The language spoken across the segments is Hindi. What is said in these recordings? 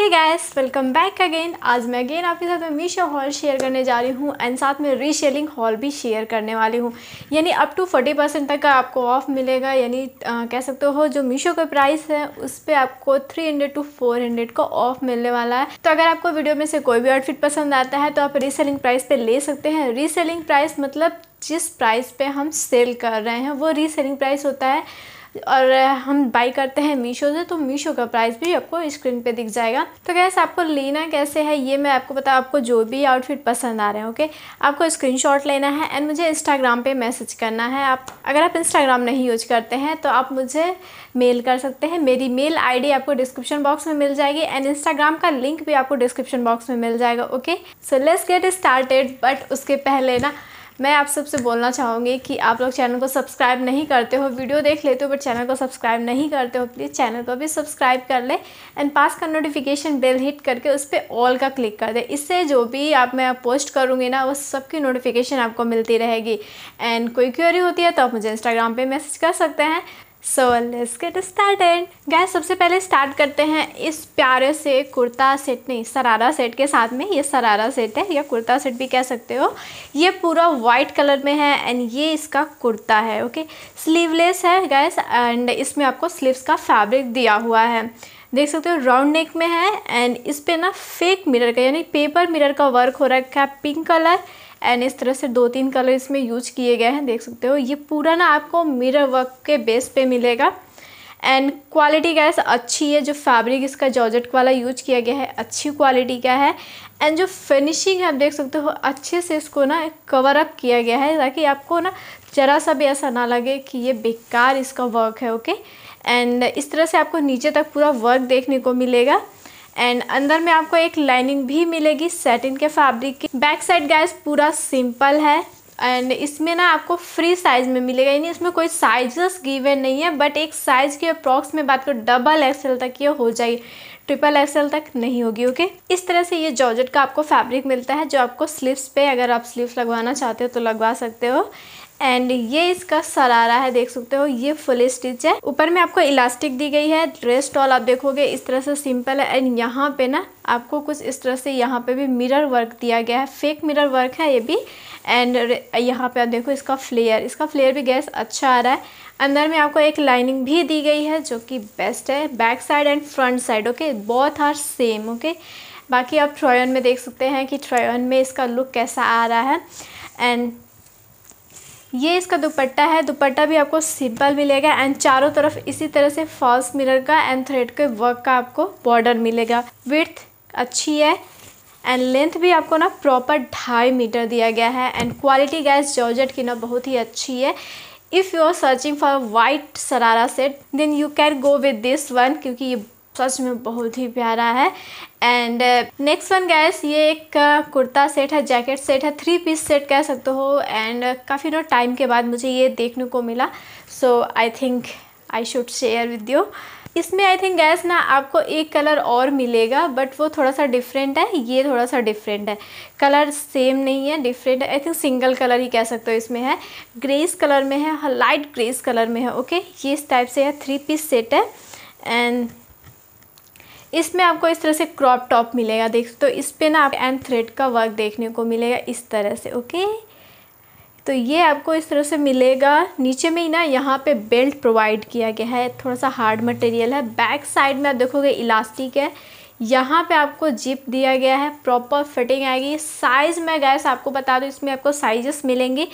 हे गाइस वेलकम बैक अगेन आज मैं अगेन आपके साथ में मीशो हॉल शेयर करने जा रही हूँ एंड साथ में रीसेलिंग हॉल भी शेयर करने वाली हूँ यानी अप टू फोर्टी परसेंट तक का आपको ऑफ मिलेगा यानी कह सकते हो जो मीशो का प्राइस है उस पर आपको three hundred to four hundred का ऑफ मिलने वाला है तो अगर आपको वीडियो में से कोई भी आउटफिट पसंद आता है तो आप रीसेलिंग प्राइस पर ले सकते हैं रीसेलिंग प्राइस मतलब जिस प्राइस पर हम सेल कर रहे हैं वो रीसेलिंग प्राइस होता है और हम बाई करते हैं मीशो से तो मीशो का प्राइस भी आपको स्क्रीन पे दिख जाएगा तो कैसे आपको लेना कैसे है ये मैं आपको बता आपको जो भी आउटफिट पसंद आ रहे हैं ओके आपको स्क्रीनशॉट लेना है एंड मुझे इंस्टाग्राम पे मैसेज करना है आप अगर आप इंस्टाग्राम नहीं यूज करते हैं तो आप मुझे मेल कर सकते हैं मेरी मेल आई आपको डिस्क्रिप्शन बॉक्स में मिल जाएगी एंड इंस्टाग्राम का लिंक भी आपको डिस्क्रिप्शन बॉक्स में मिल जाएगा okay so let's get started but उसके पहले ना मैं आप सबसे बोलना चाहूँगी कि आप लोग चैनल को सब्सक्राइब नहीं करते हो वीडियो देख लेते हो बट चैनल को सब्सक्राइब नहीं करते हो प्लीज़ चैनल को भी सब्सक्राइब कर लें एंड पास का नोटिफिकेशन बेल हिट करके उस पर ऑल का क्लिक कर दें इससे जो भी आप मैं पोस्ट करूँगी ना वो सबकी नोटिफिकेशन आपको मिलती रहेगी एंड कोई क्यूरी होती है तो आप मुझे इंस्टाग्राम पर मैसेज कर सकते हैं so let's get started guys सबसे पहले स्टार्ट करते हैं इस प्यारे से कुर्ता सेट नहीं सरारा सेट के साथ में ये सरारा सेट है या कुर्ता सेट भी कह सकते हो ये पूरा वाइट कलर में है एंड ये इसका कुर्ता है ओके स्लीवलेस है गैस एंड इसमें आपको स्लीव्स का फैब्रिक दिया हुआ है देख सकते हो राउंड नेक में है एंड इस पर ना फेक मिरर का यानी पेपर मिरर का वर्क हो रखा है पिंक कलर एंड इस तरह से दो तीन कलर इसमें यूज किए गए हैं देख सकते हो ये पूरा ना आपको मिरर वर्क के बेस पे मिलेगा एंड क्वालिटी गैस अच्छी है जो फैब्रिक इसका जॉर्जेट वाला यूज किया गया है अच्छी क्वालिटी का है एंड जो फिनिशिंग है आप देख सकते हो अच्छे से इसको ना कवर अप किया गया है ताकि आपको ना ज़रा सा भी ऐसा ना लगे कि ये बेकार इसका वर्क है ओके एंड इस तरह से आपको नीचे तक पूरा वर्क देखने को मिलेगा एंड अंदर में आपको एक लाइनिंग भी मिलेगी सेटिन के फैब्रिक की बैक साइड गैस पूरा सिंपल है एंड इसमें ना आपको फ्री साइज में मिलेगा यानी इसमें कोई साइजेस गिवन नहीं है बट एक साइज के अप्रॉक्स में बात करो डबल एक्सएल तक ये हो जाएगी ट्रिपल एक्सएल तक नहीं होगी ओके okay? इस तरह से ये जॉर्जेट का आपको फैब्रिक मिलता है जो आपको स्लीव्स पे अगर आप स्लीव्स लगवाना चाहते हो तो लगवा सकते हो एंड ये इसका सरारा है देख सकते हो ये फुल स्टिच है ऊपर में आपको इलास्टिक दी गई है ड्रेस टॉल आप देखोगे इस तरह से सिंपल है एंड यहाँ पे ना आपको कुछ इस तरह से यहाँ पे भी मिरर वर्क दिया गया है फेक मिरर वर्क है ये भी एंड यहाँ पे आप देखो इसका फ्लेयर इसका फ्लेयर भी गैस अच्छा आ रहा है अंदर में आपको एक लाइनिंग भी दी गई है जो कि बेस्ट है back side and front side okay बहुत आर सेम ओके बाकी आप ट्रॉयन में देख सकते हैं कि ट्रॉयन में इसका लुक कैसा आ रहा है एंड ये इसका दुपट्टा है दुपट्टा भी आपको सिंपल मिलेगा एंड चारों तरफ इसी तरह से फॉल्स मिरर का एंड थ्रेड के वर्क का आपको बॉर्डर मिलेगा विथ अच्छी है एंड लेंथ भी आपको ना प्रॉपर ढाई मीटर दिया गया है एंड क्वालिटी गैस जॉर्जेट की ना बहुत ही अच्छी है if you are searching for white sharara set then you can go with this one क्योंकि ये सच में बहुत ही प्यारा है एंड नेक्स्ट वन गैस ये एक uh, कुर्ता सेट है जैकेट सेट है थ्री पीस सेट कह सकते हो एंड uh, काफ़ी ना टाइम के बाद मुझे ये देखने को मिला so I think I should share with you इसमें आई थिंक गैस ना आपको एक कलर और मिलेगा बट वो थोड़ा सा डिफरेंट है ये थोड़ा सा डिफरेंट है कलर सेम नहीं है डिफरेंट है आई थिंक सिंगल कलर ही कह सकते हो इसमें है ग्रेस कलर में है लाइट ग्रेस कलर में है ओके ये इस टाइप से है थ्री पीस सेट है एंड इसमें आपको इस तरह से क्रॉप टॉप मिलेगा देख तो इस पर ना आप एंड थ्रेड का वर्क देखने को मिलेगा इस तरह से ओके तो ये आपको इस तरह से मिलेगा नीचे में ही ना यहाँ पे बेल्ट प्रोवाइड किया गया है थोड़ा सा हार्ड मटेरियल है बैक साइड में आप देखोगे इलास्टिक है यहाँ पे आपको जिप दिया गया है प्रॉपर फिटिंग आएगी साइज़ में गैस आपको बता दूँ इसमें आपको साइजेस मिलेंगे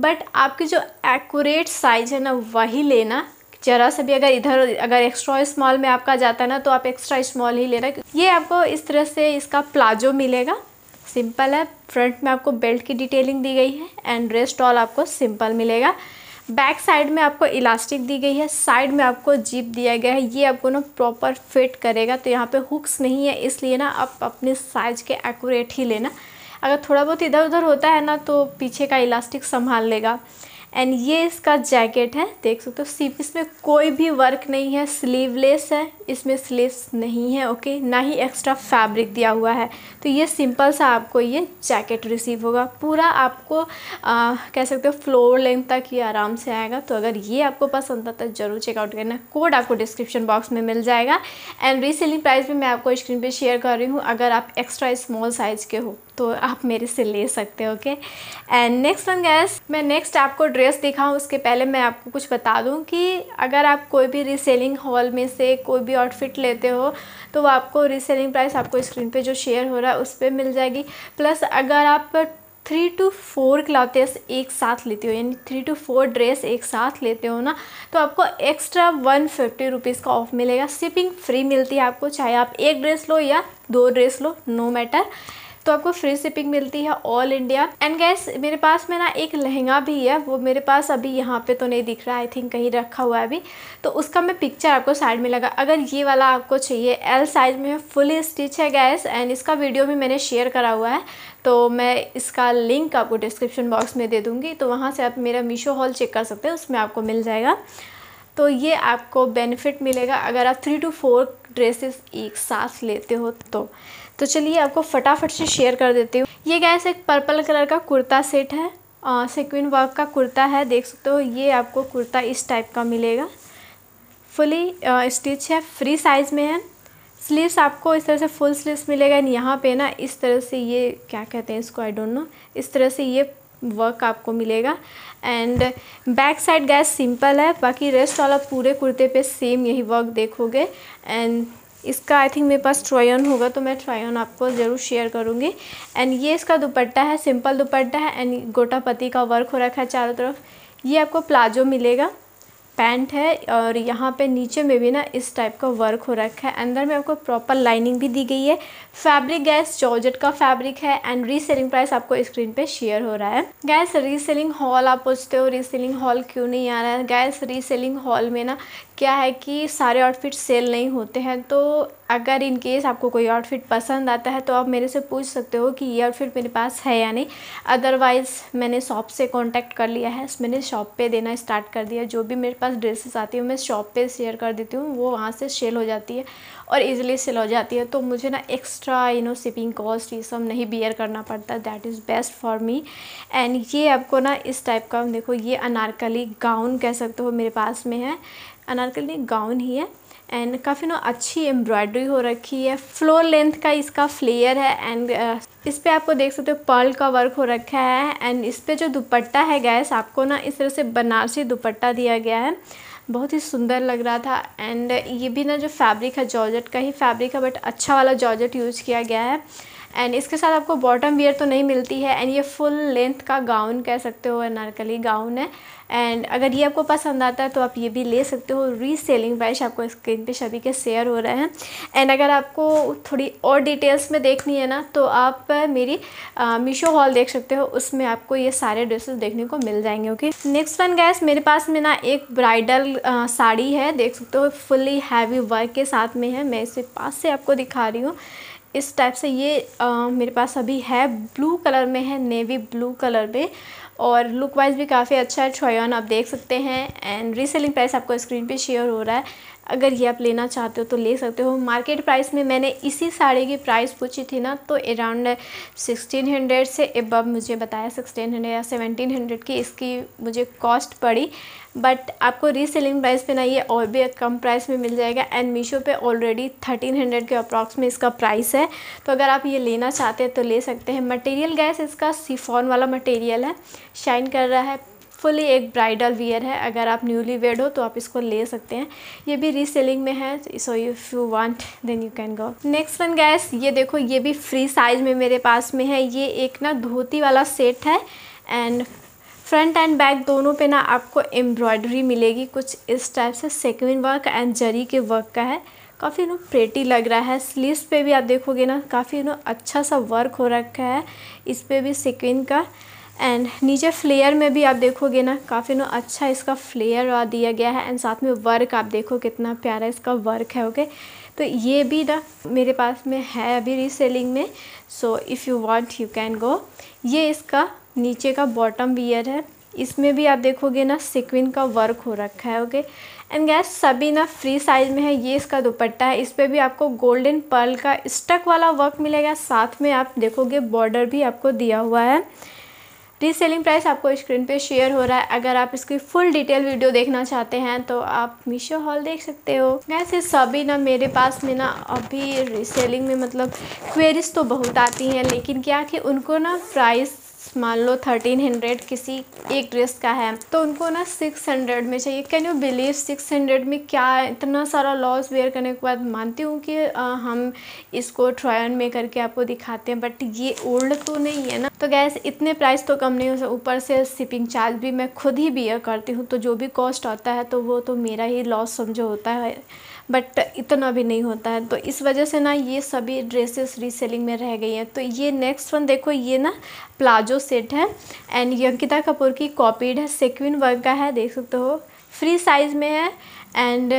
बट आपकी जो एक्यूरेट साइज़ है ना वही लेना जरा सा भी अगर इधर अगर एक्स्ट्रा स्मॉल में आपका जाता है ना तो आप एक्स्ट्रा स्मॉल ही लेना ये आपको इस तरह से इसका प्लाजो मिलेगा सिंपल है फ्रंट में आपको बेल्ट की डिटेलिंग दी गई है एंड रेस्ट ऑल आपको सिंपल मिलेगा बैक साइड में आपको इलास्टिक दी गई है साइड में आपको जीप दिया गया है ये आपको ना प्रॉपर फिट करेगा तो यहाँ पे हुक्स नहीं है इसलिए ना आप अपने साइज के एक्यूरेट ही लेना अगर थोड़ा बहुत इधर उधर होता है ना तो पीछे का इलास्टिक संभाल लेगा एंड ये इसका जैकेट है देख सकते हो सिर्फ इसमें कोई भी वर्क नहीं है स्लीवलेस है इसमें स्लीव्स नहीं है ओके ना ही एक्स्ट्रा फैब्रिक दिया हुआ है तो ये सिंपल सा आपको ये जैकेट रिसीव होगा पूरा आपको आ, कह सकते हो फ्लोर लेंथ तक ये आराम से आएगा तो अगर ये आपको पसंद आता है ज़रूर चेकआउट करना कोड आपको डिस्क्रिप्शन बॉक्स में मिल जाएगा एंड रीसेलिंग प्राइस भी मैं आपको स्क्रीन पर शेयर कर रही हूँ अगर आप एक्स्ट्रा स्मॉल साइज़ के हो तो आप मेरे से ले सकते हो okay and next one guys मैं नेक्स्ट आपको ड्रेस दिखाऊँ उसके पहले मैं आपको कुछ बता दूँ कि अगर आप कोई भी रीसेलिंग हॉल में से कोई भी आउटफिट लेते हो तो वो आपको रीसेलिंग प्राइस आपको स्क्रीन पे जो शेयर हो रहा है उस पर मिल जाएगी प्लस अगर आप थ्री टू फोर क्लॉथेस एक साथ लेते हो यानी थ्री टू फोर ड्रेस एक साथ लेते हो ना तो आपको एक्स्ट्रा वन फिफ्टी रुपीज़ का ऑफ मिलेगा शिपिंग फ्री मिलती है आपको चाहे आप एक ड्रेस लो या दो ड्रेस लो नो मैटर तो आपको फ्री शिपिंग मिलती है ऑल इंडिया एंड गैस मेरे पास में ना एक लहंगा भी है वो मेरे पास अभी यहाँ पे तो नहीं दिख रहा आई थिंक कहीं रखा हुआ है अभी तो उसका मैं पिक्चर आपको साइड में लगा अगर ये वाला आपको चाहिए एल साइज में फुल स्टिच है गैस एंड इसका वीडियो भी मैंने शेयर करा हुआ है तो मैं इसका लिंक आपको डिस्क्रिप्शन बॉक्स में दे दूँगी तो वहाँ से आप मेरा मीशो हॉल चेक कर सकते हैं उसमें आपको मिल जाएगा तो ये आपको बेनिफिट मिलेगा अगर आप थ्री टू फोर ड्रेसेस एक साथ लेते हो तो तो चलिए आपको फटाफट से शेयर कर देती हूँ ये गैस एक पर्पल कलर का कुर्ता सेट है सिक्विन वर्क का कुर्ता है देख सकते हो ये आपको कुर्ता इस टाइप का मिलेगा फुली स्टिच है फ्री साइज़ में है स्लीव्स आपको इस तरह से फुल स्लीव्स मिलेगा एंड यहाँ पे ना इस तरह से ये क्या कहते हैं इसको आई डोंट नो इस तरह से ये वर्क आपको मिलेगा and back side guys simple है बाकी रेस्ट वाला पूरे कुर्ते पे सेम यही वर्क देखोगे एंड इसका आई थिंक मेरे पास ट्रायन होगा तो मैं ट्रायन आपको ज़रूर शेयर करूँगी एंड ये इसका दुपट्टा है सिंपल दुपट्टा है एंड गोटापति का वर्क हो रखा है चारों तरफ ये आपको प्लाजो मिलेगा पैंट है और यहाँ पे नीचे में भी ना इस टाइप का वर्क हो रखा है अंदर में आपको प्रॉपर लाइनिंग भी दी गई है फैब्रिक गैस जॉर्जेट का फैब्रिक है एंड रीसेलिंग प्राइस आपको स्क्रीन पे शेयर हो रहा है गैस रीसेलिंग हॉल आप पूछते हो रीसेलिंग हॉल क्यों नहीं आ रहा है गैस रीसेलिंग हॉल में ना क्या है कि सारे आउटफिट सेल नहीं होते हैं तो अगर इन केस आपको कोई आउटफिट पसंद आता है तो आप मेरे से पूछ सकते हो कि ये आउटफिट मेरे पास है या नहीं अदरवाइज़ मैंने शॉप से कांटेक्ट कर लिया है मैंने शॉप पे देना स्टार्ट कर दिया जो भी मेरे पास ड्रेसेस आती है मैं शॉप पे शेयर कर देती हूँ वो वहाँ से सेल हो जाती है और ईज़िली सेल हो जाती है तो मुझे ना extra you know shipping cost ये सब नहीं बियर करना पड़ता that is best for me and ये आपको ना इस टाइप का देखो ये अनारकली गाउन कह सकते हो मेरे पास में है अनारकली गाउन ही है एंड काफ़ी ना अच्छी एम्ब्रॉयडरी हो रखी है फ्लोर लेंथ का इसका फ्लेयर है एंड uh, इस पर आपको देख सकते हो पर्ल का वर्क हो रखा है एंड इस पर जो दुपट्टा है गैस आपको ना इस तरह से बनारसी दुपट्टा दिया गया है बहुत ही सुंदर लग रहा था एंड ये भी ना जो फैब्रिक है जॉर्जेट का ही फैब्रिक है बट अच्छा वाला जॉर्जेट यूज़ किया गया है एंड इसके साथ आपको बॉटम वियर तो नहीं मिलती है एंड ये फुल लेंथ का गाउन कह सकते हो अनारकली गाउन है एंड अगर ये आपको पसंद आता है तो आप ये भी ले सकते हो रीसेलिंग प्राइस आपको स्क्रीन पे सभी के शेयर हो रहे हैं एंड अगर आपको थोड़ी और डिटेल्स में देखनी है ना तो आप मेरी मीशो हॉल देख सकते हो उसमें आपको ये सारे ड्रेसेस देखने को मिल जाएंगे ओके नेक्स्ट वन गैस मेरे पास में ना एक ब्राइडल साड़ी है देख सकते हो फुली हैवी वर्क के साथ में है मैं इसे पास से आपको दिखा रही हूँ इस टाइप से ये आ, मेरे पास अभी है ब्लू कलर में है नेवी ब्लू कलर में और लुक वाइज भी काफ़ी अच्छा है छोयन आप देख सकते हैं एंड रीसेलिंग प्राइस आपको स्क्रीन पे शेयर हो रहा है अगर ये आप लेना चाहते हो तो ले सकते हो मार्केट प्राइस में मैंने इसी साड़ी की प्राइस पूछी थी ना तो अराउंड हंड्रेड से एबब मुझे बताया सिक्सटीन हंड्रेड या हंड्रेड की इसकी मुझे कॉस्ट पड़ी बट आपको रीसेलिंग प्राइस पे ना ये और भी कम प्राइस में मिल जाएगा एंड मीशो पे ऑलरेडी थर्टीन हंड्रेड के अप्रॉक्स में इसका प्राइस है तो अगर आप ये लेना चाहते हैं तो ले सकते हैं मटेरियल गैस इसका सीफोन वाला मटेरियल है शाइन कर रहा है फुली एक ब्राइडल वियर है अगर आप न्यूली वेड हो तो आप इसको ले सकते हैं ये भी रीसेलिंग में है so if you want then you can go next one guys ये देखो ये भी फ्री साइज़ में मेरे पास में है ये एक ना धोती वाला सेट है एंड फ्रंट एंड बैक दोनों पे ना आपको एम्ब्रॉयडरी मिलेगी कुछ इस टाइप से सेकविन वर्क एंड जरी के वर्क का है काफ़ी नो प्रेटी लग रहा है स्लीव्स पे भी आप देखोगे ना काफ़ी नो अच्छा सा वर्क हो रखा है इस पर भी सिक्विन का एंड नीचे फ्लेयर में भी आप देखोगे ना काफ़ी ना अच्छा इसका फ्लेयर दिया गया है एंड साथ में वर्क आप देखो कितना प्यारा इसका वर्क है ओके तो ये भी ना मेरे पास में है अभी रीसेलिंग में so if you want you can go ये इसका नीचे का बॉटम वियर है इसमें भी आप देखोगे ना सिक्विन का वर्क हो रखा है ओके एंड गैस सभी ना फ्री साइज में है ये इसका दुपट्टा है इस पर भी आपको गोल्डन पर्ल का स्टक वाला वर्क मिलेगा साथ में आप देखोगे बॉर्डर भी आपको दिया हुआ है रीसेलिंग प्राइस आपको स्क्रीन पे शेयर हो रहा है अगर आप इसकी फुल डिटेल वीडियो देखना चाहते हैं तो आप मीशो हॉल देख सकते हो गैस ये सभी ना मेरे पास में ना अभी रीसेलिंग में मतलब क्वेरीज तो बहुत आती हैं लेकिन क्या कि उनको ना प्राइस मान लो थर्टीन हंड्रेड किसी एक ड्रेस का है तो उनको ना सिक्स हंड्रेड में चाहिए can you believe six hundred में क्या इतना सारा लॉस वेयर करने के बाद मानती हूँ कि आ, हम इसको ट्रायन में करके आपको दिखाते हैं बट ये ओल्ड तो नहीं है ना तो गैस इतने प्राइस तो कम नहीं हो ऊपर से शिपिंग चार्ज भी मैं खुद ही बियर करती हूँ तो जो भी कॉस्ट आता है तो वो तो मेरा ही लॉस समझो होता है बट इतना भी नहीं होता है तो इस वजह से ना ये सभी ड्रेसेस रीसेलिंग में रह गई हैं तो ये नेक्स्ट वन देखो ये ना प्लाजो सेट है एंड ये अंकिता कपूर की कॉपीड है सेक्विन वर्क का है देख सकते हो फ्री साइज़ में है एंड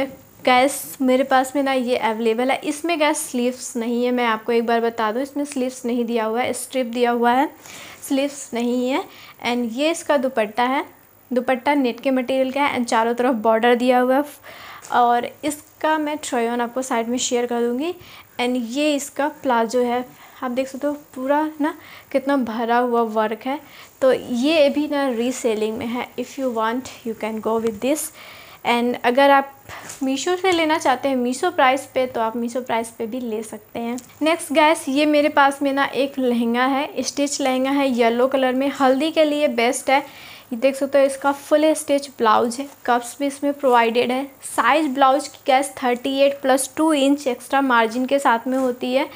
गैस मेरे पास में ना ये अवेलेबल है इसमें गैस स्लीव्स नहीं है मैं आपको एक बार बता दूँ इसमें स्लीव्स नहीं दिया हुआ है स्ट्रिप दिया हुआ है स्लीव्स नहीं है एंड ये इसका दुपट्टा है दुपट्टा नेट के मटेरियल का है एंड चारों तरफ बॉर्डर दिया हुआ है और इसका मैं ट्रयोन आपको साइड में शेयर कर दूँगी एंड ये इसका प्लाजो है आप देख सकते हो पूरा ना कितना भरा हुआ वर्क है तो ये भी ना रीसेलिंग में है if you want you can go with this and अगर आप मीशो से लेना चाहते हैं मीशो प्राइस पे तो आप मीशो प्राइस पे भी ले सकते हैं नेक्स्ट गैस ये मेरे पास में ना एक लहंगा है स्टिच लहंगा है येलो कलर में हल्दी के लिए बेस्ट है ये देख सकते हो इसका फुल स्टिच ब्लाउज है कप्स भी इसमें प्रोवाइडेड है साइज ब्लाउज की guys 38 plus two inch extra margin के साथ में होती है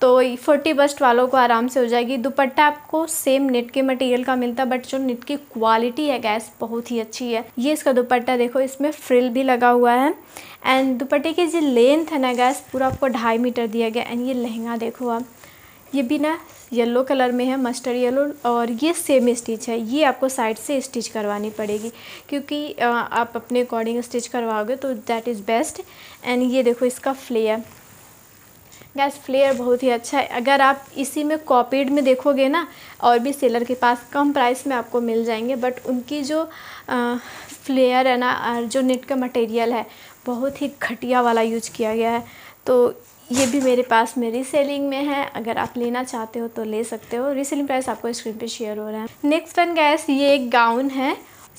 तो फोर्टी बस्ट वालों को आराम से हो जाएगी दुपट्टा आपको सेम नेट के मटेरियल का मिलता है बट जो नेट की क्वालिटी है गैस बहुत ही अच्छी है ये इसका दुपट्टा देखो इसमें फ्रिल भी लगा हुआ है एंड दुपट्टे की जो लेंथ है ना गैस पूरा आपको ढाई मीटर दिया गया एंड ये लहंगा देखो आप ये भी ना येलो कलर में है मस्टर्ड येलो और ये सेम स्टिच है ये आपको साइड से स्टिच करवानी पड़ेगी क्योंकि आप अपने अकॉर्डिंग स्टिच करवाओगे तो दैट इज़ बेस्ट एंड ये देखो इसका फ्लेयर गैस फ्लेयर बहुत ही अच्छा है अगर आप इसी में कॉपीड में देखोगे ना और भी सेलर के पास कम प्राइस में आपको मिल जाएंगे बट उनकी जो आ, फ्लेयर है ना जो नेट का मटेरियल है बहुत ही घटिया वाला यूज किया गया है तो ये भी मेरे पास में रीसेलिंग में है अगर आप लेना चाहते हो तो ले सकते हो रीसेलिंग प्राइस आपको स्क्रीन पे शेयर हो रहा है नेक्स्ट वन गैस ये एक गाउन है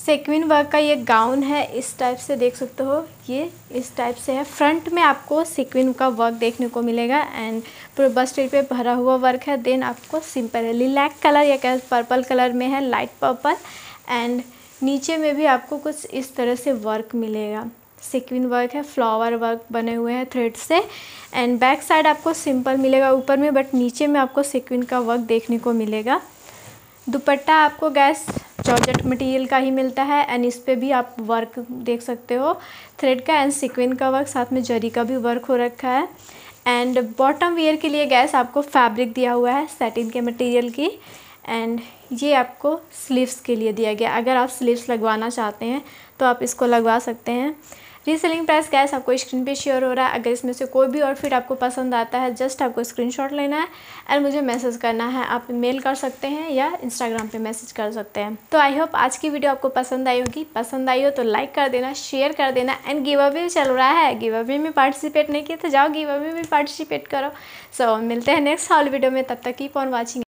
सेक्विन वर्क का ये गाउन है इस टाइप से देख सकते हो ये इस टाइप से है फ्रंट में आपको सेक्विन का वर्क देखने को मिलेगा एंड पूरे बस्ट पे भरा हुआ वर्क है देन आपको सिंपल है लिलैक कलर या कैसे पर्पल कलर में है लाइट पर्पल एंड नीचे में भी आपको कुछ इस तरह से वर्क मिलेगा सिक्विन वर्क है फ्लावर वर्क बने हुए हैं थ्रेड से एंड बैक साइड आपको सिंपल मिलेगा ऊपर में बट नीचे में आपको सिक्विन का वर्क देखने को मिलेगा दुपट्टा आपको गैस चौजट मटेरियल का ही मिलता है एंड इस पर भी आप वर्क देख सकते हो थ्रेड का एंड सिक्विन का वर्क साथ में जरी का भी वर्क हो रखा है एंड बॉटम वेयर के लिए गैस आपको फैब्रिक दिया हुआ है सेटिन के मटेरियल की एंड ये आपको स्लीव्स के लिए दिया गया अगर आप स्लीव्स लगवाना चाहते हैं तो आप इसको लगवा सकते हैं रीसेलिंग प्राइस गैस आपको स्क्रीन पे शेयर हो रहा है अगर इसमें से कोई भी आउटफिट आपको पसंद आता है जस्ट आपको स्क्रीनशॉट लेना है एंड मुझे मैसेज करना है आप मेल कर सकते हैं या इंस्टाग्राम पे मैसेज कर सकते हैं तो आई होप आज की वीडियो आपको पसंद आई होगी पसंद आई हो तो लाइक कर देना शेयर कर देना एंड गिव अवे चल रहा है गिव अवे में पार्टिसिपेट नहीं किया तो जाओ गिव अवे में पार्टिसिपेट करो सो so, मिलते हैं नेक्स्ट हॉल वीडियो में तब तक कीप ऑन वॉचिंग